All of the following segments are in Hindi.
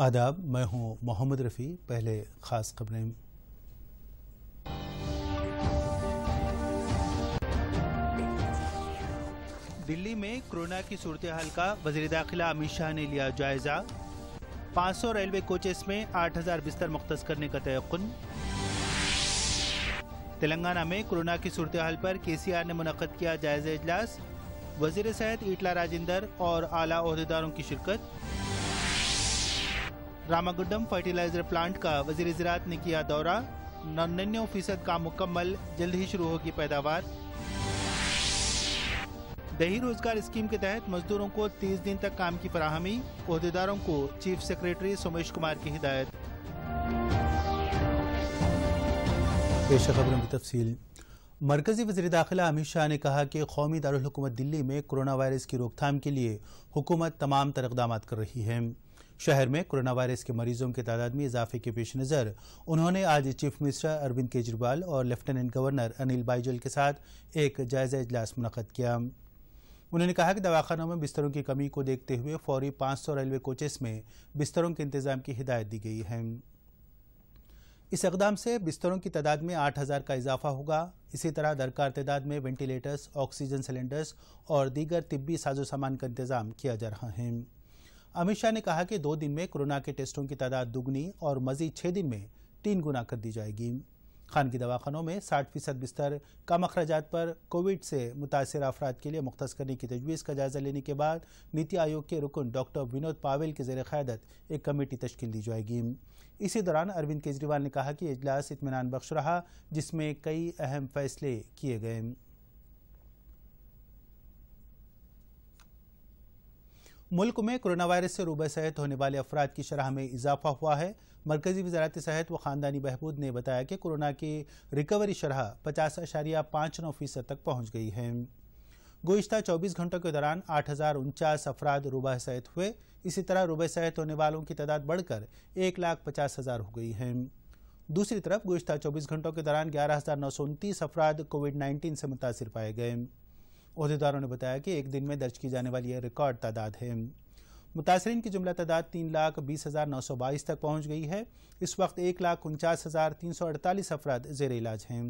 आदाब मैं हूँ मोहम्मद रफ़ी पहले ख़ास खबरें दिल्ली में कोरोना की सूरत हाल का वजीर दाखिला अमित शाह ने लिया जायजा 500 रेलवे कोचेस में 8000 बिस्तर मुख्त करने का तयन तेलंगाना में कोरोना की सूरत हाल पर के सी आर ने मुनद किया जायजा इजलास वजीर सेहत इटला राजेंदर और आला अहदेदारों की शिरकत रामागुडम फर्टिलाइजर प्लांट का वजीर ज़रात ने किया दौरा नौ फीसद काम मुकम्मल जल्द ही शुरू होगी पैदावार दही रोजगार स्कीम के तहत मजदूरों को 30 दिन तक काम की फराहमी अहदेदारों को चीफ सेक्रेटरी सोमेश कुमार की हिदायत खबरों की तफसील मरकजी वजी दाखिला अमित शाह ने कहा कि कौमी दारकूमत दिल्ली में कोरोना वायरस की रोकथाम के लिए हुकूमत तमाम तर कर रही है शहर में कोरोना वायरस के मरीजों की तादाद में इजाफे के पेश नज़र उन्होंने आज चीफ मिनिस्टर अरविंद केजरीवाल और लेफ्टिनेंट गवर्नर अनिल बाइजल के साथ एक जायजा इजलास मुनद किया उन्होंने कहा कि दवाखानों में बिस्तरों की कमी को देखते हुए फौरी 500 रेलवे कोचेस में बिस्तरों के इंतजाम की हिदायत दी गई है इस इकदाम से बिस्तरों की तादाद में 8000 का इजाफा होगा इसी तरह दरकार तदाद में वेंटिलेटर्स ऑक्सीजन सिलेंडर्स और दीगर तिब्बी साजो सामान का इंतजाम किया जा रहा है अमित शाह ने कहा कि दो दिन में कोरोना के टेस्टों की तादाद दुगनी और मजीद छह दिन में तीन गुना कर दी जाएगी खानगी दवाखानों में साठ फीसद बिस्तर कम अखराज पर कोविड से मुतासर अफराद के लिए मुख्त करने की तजवीज़ का जायजा लेने के बाद नीति आयोग के रुकन डॉक्टर विनोद पावेल के जेर क़्यादत एक कमेटी तश्कील दी जाएगी इसी दौरान अरविंद केजरीवाल ने कहा कि अजलास इतमान बख्श रहा जिसमें कई अहम फैसले किए गए मुल्क में कोरोना वायरस से रूबे सेहत होने वाले अफराद की शरह में इजाफा हुआ है मरकजी वजारत सेहत व ख़ानदानी बहबूद ने बताया कि कोरोना की रिकवरी शरह पचास अशारिया पाँच नौ फीसद तक पहुँच गई है गुज्त चौबीस घंटों के दौरान आठ हज़ार उनचास अफराद रूबा सेहत हुए इसी तरह रूबे सेहत होने वालों की तादाद बढ़कर एक लाख पचास हज़ार हो गई है दूसरी तरफ गुज्त चौबीस घंटों के दौरान ग्यारह हज़ार नौ सौ उनतीस अफराद कोविड नाइन्टीन से मुतासर पाए गए अहदेदारों ने बताया कि एक दिन में दर्ज की जाने वाली यह रिकॉर्ड तादाद है मुतासरीन की जुमला तादाद तीन लाख बीस हज़ार नौ सौ बाईस तक पहुँच गई है इस वक्त एक लाख उनचास हज़ार तीन सौ अड़तालीस अफराद जेर इलाज हैं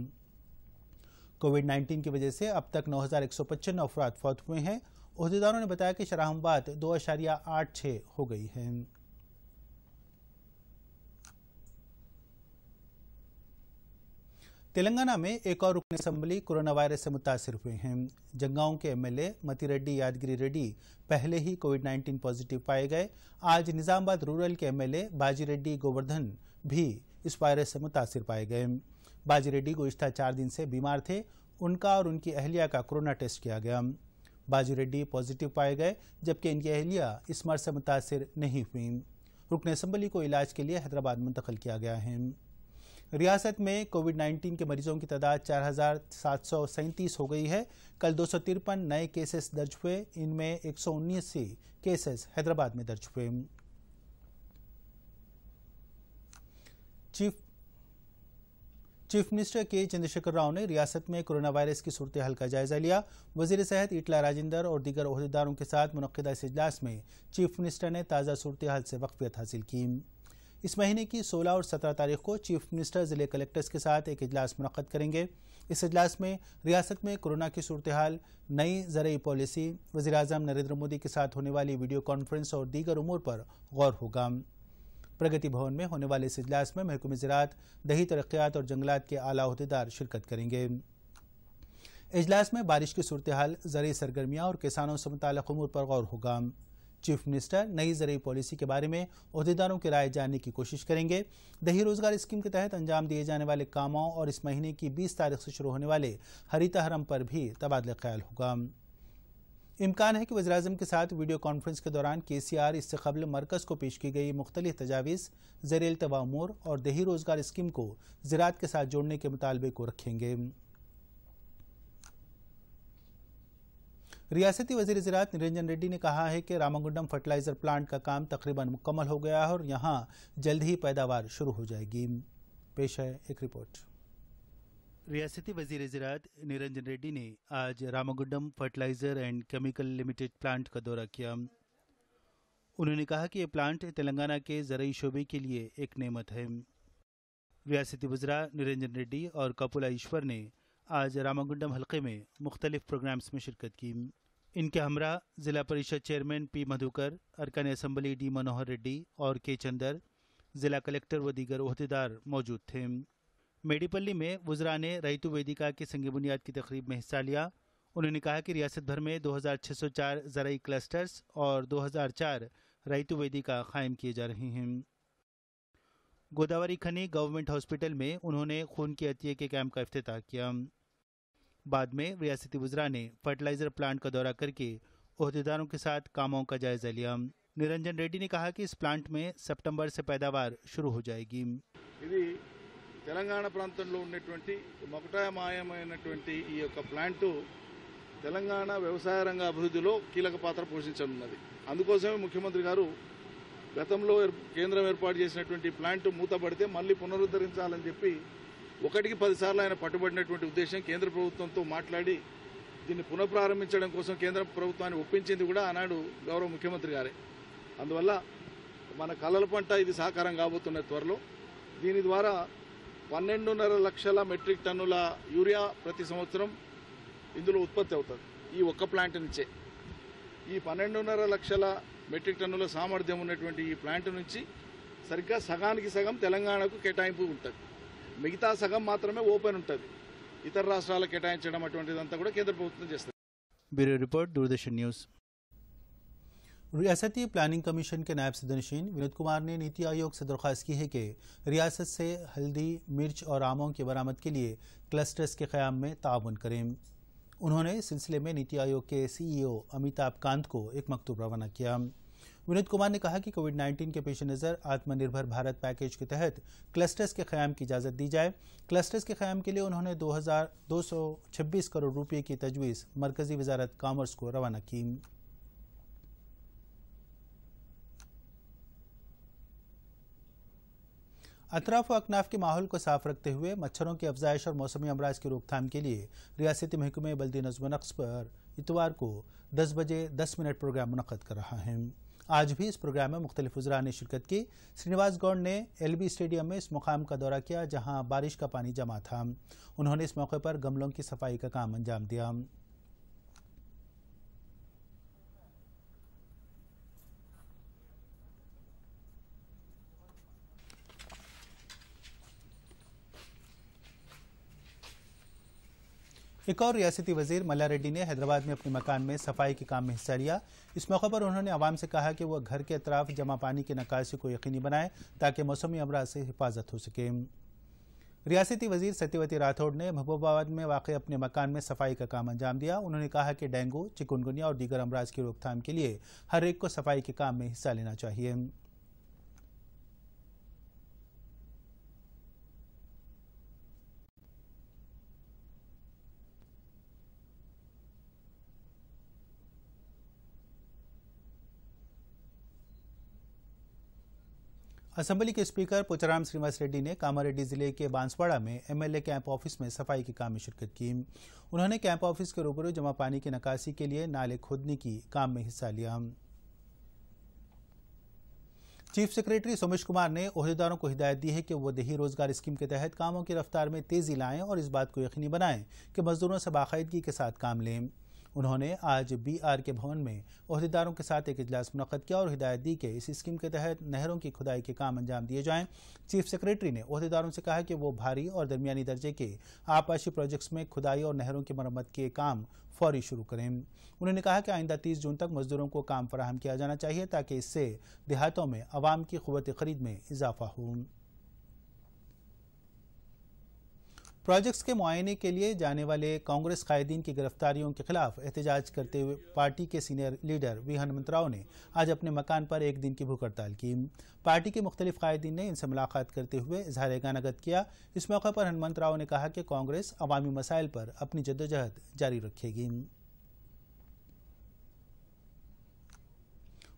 कोविड नाइन्टीन की वजह से अब तक नौ हज़ार एक सौ पचपन अफराद फौत हुए हैं अहदेदारों ने बताया कि शराहमबाद दो अशारिया आठ छः हो गई है तेलंगाना में एक और रुकन असम्बली कोरोना वायरस से मुतासर हुए हैं जंगाओं के एमएलए मती रेड्डी यादगिरी रेड्डी पहले ही कोविड 19 पॉजिटिव पाए गए आज निज़ामबाद रूरल के एमएलए बाजी रेड्डी गोवर्धन भी इस वायरस से मुतासर पाए गए बाजी रेड्डी गुज्त चार दिन से बीमार थे उनका और उनकी अहलिया का कोरोना टेस्ट किया गया बाजी रेड्डी पॉजिटिव पाए गए जबकि इनकी अहलिया इस मर्ज से मुतासर नहीं हुई रुकन असम्बली को इलाज के लिए हैदराबाद मुंतकिल किया गया है रियासत में कोविड 19 के मरीजों की तादाद चार हो गई है कल दो नए केसेस दर्ज हुए इनमें एक केसेस हैदराबाद में दर्ज हुए चीफ चीफ मिनिस्टर के चंद्रशेखर राव ने रियासत में कोरोना वायरस की सूरत हाल का जायजा लिया वजीर सेहत इटला राजेंद्र और दीगर अहदेदारों के साथ मनदा इस इजलास में चीफ मिनिस्टर ने ताज़ा सूरत हाल से वक्फियत हासिल की इस महीने की 16 और 17 तारीख को चीफ मिनिस्टर जिले कलेक्टर्स के साथ एक इजलास मुनद करेंगे इस अजलास में रियासत में कोरोना की सूरत हाल नई जरिए पॉलिसी वजी अजम नरेंद्र मोदी के साथ होने वाली वीडियो कॉन्फ्रेंस और दीगर उमूर पर गौर होगा प्रगति भवन में होने वाले इस अजलास में महकुम ज़रात दही तरक्यात और जंगलात के आला अहदेदार शिरकत करेंगे इजलास में बारिश की सूरत हाल जरिए सरगर्मियाँ और किसानों से मुतल उमूर पर गौर होगा चीफ मिनिस्टर नई जरिए पॉलिसी के बारे में अहदेदारों की राय जानने की कोशिश करेंगे दही रोजगार स्कीम के तहत अंजाम दिए जाने वाले कामों और इस महीने की बीस तारीख से शुरू होने वाले हरिता हरम पर भी तबादला ख्याल होगा इम्कान है कि वजर अजम के साथ वीडियो कॉन्फ्रेंस के दौरान के सी आर इससे कबल मरकज़ को पेश की गई मुख्तलि तजावीज़ जरिए तवामूर और दही रोजगार स्कीम को ज़रात के साथ जोड़ने के मुतालबे को रखेंगे रियासती वजीर ज़रात निरंजन रेड्डी ने कहा है कि रामागुंडम फर्टिलाइजर प्लांट का काम तकरीबन मुकम्मल हो गया है और यहाँ जल्द ही पैदावार शुरू हो जाएगी पेश है एक रिपोर्ट रियासती वजीर ज़रात निरंजन रेड्डी ने आज Ramagundam fertilizer and chemical limited plant का दौरा किया उन्होंने कहा कि ये प्लांट तेलंगाना के जरिए शोबे के लिए एक नियमत है रियासती वजरा निरंजन रेड्डी और कपूला ईश्वर ने आज रामागुंडम हलके में मुख्तलिफ प्रोग्राम्स में शिरकत की इनके हमरा ज़िला परिषद चेयरमैन पी मधुकर अरकान असम्बली डी मनोहर रेड्डी और के चंदर ज़िला कलेक्टर व दीगर अहदेदार मौजूद थे मेडीपल्ली में वजरा ने रईतु वेदिका की संग बुनियाद की तकरीब में हिस्सा लिया उन्होंने कहा कि रियासत भर में 2604 ज़रूरी क्लस्टर्स और 2004 रईतु वेदिका कायम किए जा रहे हैं गोदावरी खनी गवर्नमेंट हॉस्पिटल में उन्होंने खून के अतिये के कैंप का अफ्ताह किया बाद में रियासीति गुजरा ने फर्टिलाइजर प्लांट का दौरा करके अधिकारियों के साथ कामों का जायजा लिया निरंजन रेड्डी ने कहा कि इस प्लांट में सितंबर से पैदावार शुरू हो जाएगी तेलंगाना प्रांतంలో ఉన్నటువంటి మొకటాయ మాయమైనటువంటి ఈ యొక ప్లాంటు తెలంగాణ వ్యవసాయరంగ అభివృద్ధిలో కీలక పాత్ర పోషిస్తుంది అందుకోసమే ముఖ్యమంత్రి గారు గతంలో కేంద్రం ఏర్పాటు చేసినటువంటి ప్లాంట్ మూతపడితే మళ్ళీ పునరుద్ధరించాలని చెప్పి ఒకటికి పదిసార్లు ఆయన పట్టుబడినటువంటి ఉద్దేశం కేంద్ర ప్రభుత్వంతో మాట్లాడి దీన్ని పునఃప్రారంభించడం కోసం కేంద్ర ప్రభుత్వాన్ని ఒప్పించింది కూడా ఆనాడు గౌరవ ముఖ్యమంత్రి గారే అందువల్ల మన కళల పంట ఇది సాకారం కాబోతున్న త్వరలో దీని ద్వారా పన్నెండున్నర లక్షల మెట్రిక్ టన్నుల యూరియా ప్రతి సంవత్సరం ఇందులో ఉత్పత్తి అవుతుంది ఈ ఒక్క ప్లాంట్ నుంచే ఈ పన్నెండున్నర లక్షల మెట్రిక్ టన్నుల సామర్థ్యం ఉన్నటువంటి ఈ ప్లాంట్ నుంచి సరిగ్గా సగానికి సగం తెలంగాణకు కేటాయింపు ఉంటుంది मिगता सगमे ओपन ఓపెన్ ఉంటుంది ఇతర रियासती प्लानिंग कमीशन के नायब सदनशीन विनोद कुमार ने नीति आयोग से दरख्वास्त की है कि रियासत से हल्दी मिर्च और आमों की बरामद के लिए क्लस्टर्स के क्याम में ताउन करें उन्होंने इस सिलसिले में नीति आयोग के सीईओ e अमिताभ कांत को एक मकतूब रवाना किया विनोद कुमार ने कहा कि कोविड 19 के पेश नज़र आत्मनिर्भर भारत पैकेज के तहत क्लस्टर्स के क्याम की इजाज़त दी जाए क्लस्टर्स के क्याम के लिए उन्होंने दो हजार दो सौ छब्बीस करोड़ रुपये की तजवीज़ मरकजी वजारत कामर्स को रवाना की अतराफ व अकनाफ के माहौल को साफ रखते हुए मच्छरों की अफजाइश और मौसमी अमराज की रोकथाम के लिए रियासती महकमे बल्दी नज्म नक्स पर इतवार को 10 बजे 10 मिनट प्रोग्राम मुनद कर रहा है आज भी इस प्रोग्राम में मुख्तलिफ उजरा ने शिरकत की श्रीनिवास गौड़ ने एल बी स्टेडियम में इस मुकाम का दौरा किया जहाँ बारिश का पानी जमा था उन्होंने इस मौके पर गमलों की सफाई का काम अंजाम दिया एक और रियासती वजीर मल्ला रेड्डी ने हैदराबाद में अपने मकान में सफाई के काम में हिस्सा लिया इस मौके पर उन्होंने आवाम से कहा कि वह घर के अतराफ जमा पानी की नकासी को यकीनी बनाएं ताकि मौसमी अमराज से हिफाजत हो सके रियासती वजीर सत्यवती राठौड़ ने महबूबाबाद में वाकई अपने मकान में सफाई का काम अंजाम दिया उन्होंने कहा कि डेंगू चिकुनगुनिया और दीगर अमराज की रोकथाम के लिए हर एक को सफाई के काम में हिस्सा लेना चाहिए असम्बली के स्पीकर पोचाराम श्रीनिवास रेड्डी ने कामारेड्डी जिले के बांसवाड़ा में एमएलए कैंप ऑफिस में सफाई के काम में शिरकत की उन्होंने कैंप ऑफिस के रूबरू जमा पानी की निकासी के लिए नाले खोदने की काम में हिस्सा लिया चीफ सेक्रेटरी सोमेश कुमार ने अहदेदारों को हिदायत दी है कि वो दही रोजगार स्कीम के तहत कामों की रफ्तार में तेजी लाएं और इस बात को यकीनी बनाएं कि मजदूरों से बाकायदगी के साथ काम लें उन्होंने आज बीआर के भवन में अहदेदारों के साथ एक इजलास मुनद किया और हिदायत दी कि इस स्कीम के तहत नहरों की खुदाई के काम अंजाम दिए जाएं चीफ सेक्रेटरी ने अहदेदारों से कहा कि वो भारी और दरमियानी दर्जे के आपाशी प्रोजेक्ट्स में खुदाई और नहरों की मरम्मत के काम फौरी शुरू करें उन्होंने कहा कि आइंदा तीस जून तक मजदूरों को काम फराहम किया जाना चाहिए ताकि इससे देहातों में आवाम की क़वत खरीद में इजाफा हो प्रोजेक्ट्स के मुआयने के लिए जाने वाले कांग्रेस कायदीन की गिरफ्तारियों के खिलाफ एहतजाज करते हुए पार्टी के senior leader V Hanumantha Rao ने आज अपने मकान पर एक दिन की भूख हड़ताल की पार्टी के मुख्तलिफ कायदीन ने इनसे मुलाकात करते हुए इजहार गानागत किया इस मौके पर हनुमंत राव ने कहा कि कांग्रेस अवामी मसाइल पर अपनी जद्दोजहद जारी रखेगी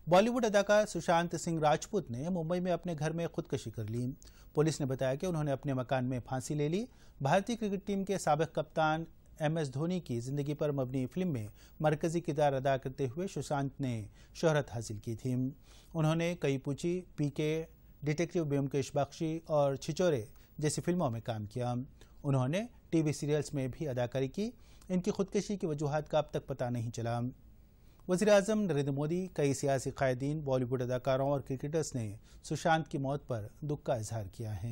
बॉलीवुड अदाकार सुशांत सिंह राजपूत ने मुंबई में अपने घर में खुदकशी कर ली पुलिस ने बताया कि उन्होंने अपने मकान में फांसी ले ली भारतीय क्रिकेट टीम के सबक कप्तान एम एस धोनी की जिंदगी पर मबनी फिल्म में मरकजी किरदार अदा करते हुए सुशांत ने शोहरत हासिल की थी उन्होंने कई पूछी पीके डिटेक्टिव ब्योमकेश बख्शी और छिचोरे जैसी फिल्मों में काम किया उन्होंने टीवी सीरियल्स में भी अदाकारी की इनकी खुदकशी की वजूहत का अब तक पता नहीं चला वजी अजम नरेंद्र मोदी कई सियासी कायदीन बॉलीवुड अदाकारों और क्रिकेटर्स ने सुशांत की मौत पर दुख का इजहार किया है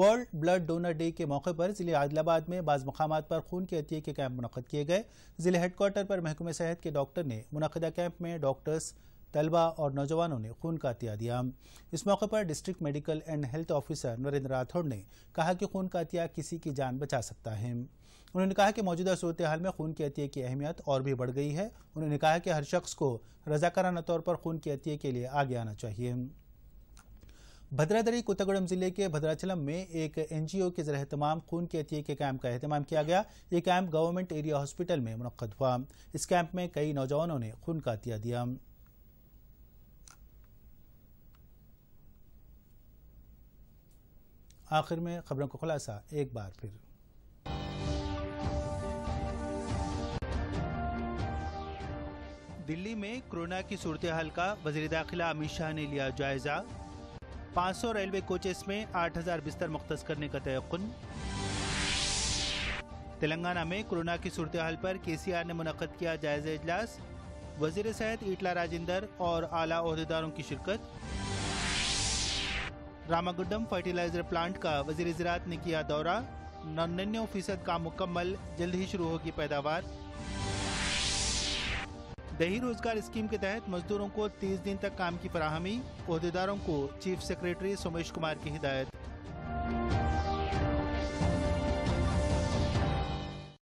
वर्ल्ड ब्लड डोनर डे के मौके पर जिले आदिलाबाद में बाज मकाम पर खून के अतिये के कैंप मुनद किए गए जिले हेडक्वार्टर पर महकमे सेहत के डॉक्टर ने मुनदा कैंप में डॉक्टर्स तलबा और नौजवानों ने खून का अतिया दिया इस मौके पर district medical and health officer Narendra Rathod ने कहा कि खून का अतिया किसी की जान बचा सकता है उन्होंने कहा कि मौजूदा सूरत हाल में खून के अतिये की अहमियत और भी बढ़ गई है उन्होंने कहा कि हर शख्स को रजाकाराना तौर पर खून के अतिये के लिए आगे आना चाहिए भद्रादरी कोतागुड़म जिले के भद्राचलम में एक एनजीओ के जरिए तमाम खून के अतिये के कैंप का अहतमाम किया गया ये कैंप गवर्नमेंट एरिया हॉस्पिटल में मनद हुआ इस कैंप में कई नौजवानों ने खून का अतिया दिया आखिर में खबरों का खुलासा एक बार फिर दिल्ली में कोरोना की सूरत हाल का वजी दाखिला अमित शाह ने लिया जायजा 500 रेलवे कोचेस में 8000 बिस्तर मुख्त करने का तयन तेलंगाना में कोरोना की सूरत हाल पर केसीआर ने मुनद किया जायजा इजलास वजीर सेहत इटला राजेंदर और आला अहदेदारों की शिरकत रामागुडम फर्टिलाइजर प्लांट का वजीर ज़रात ने किया दौरा नन्नवे फीसद का मुकम्मल जल्द ही शुरू होगी पैदावार दही रोजगार स्कीम के तहत मजदूरों को 30 दिन तक काम की फराहमी अहदेदारों को चीफ सेक्रेटरी सोमेश कुमार की हिदायत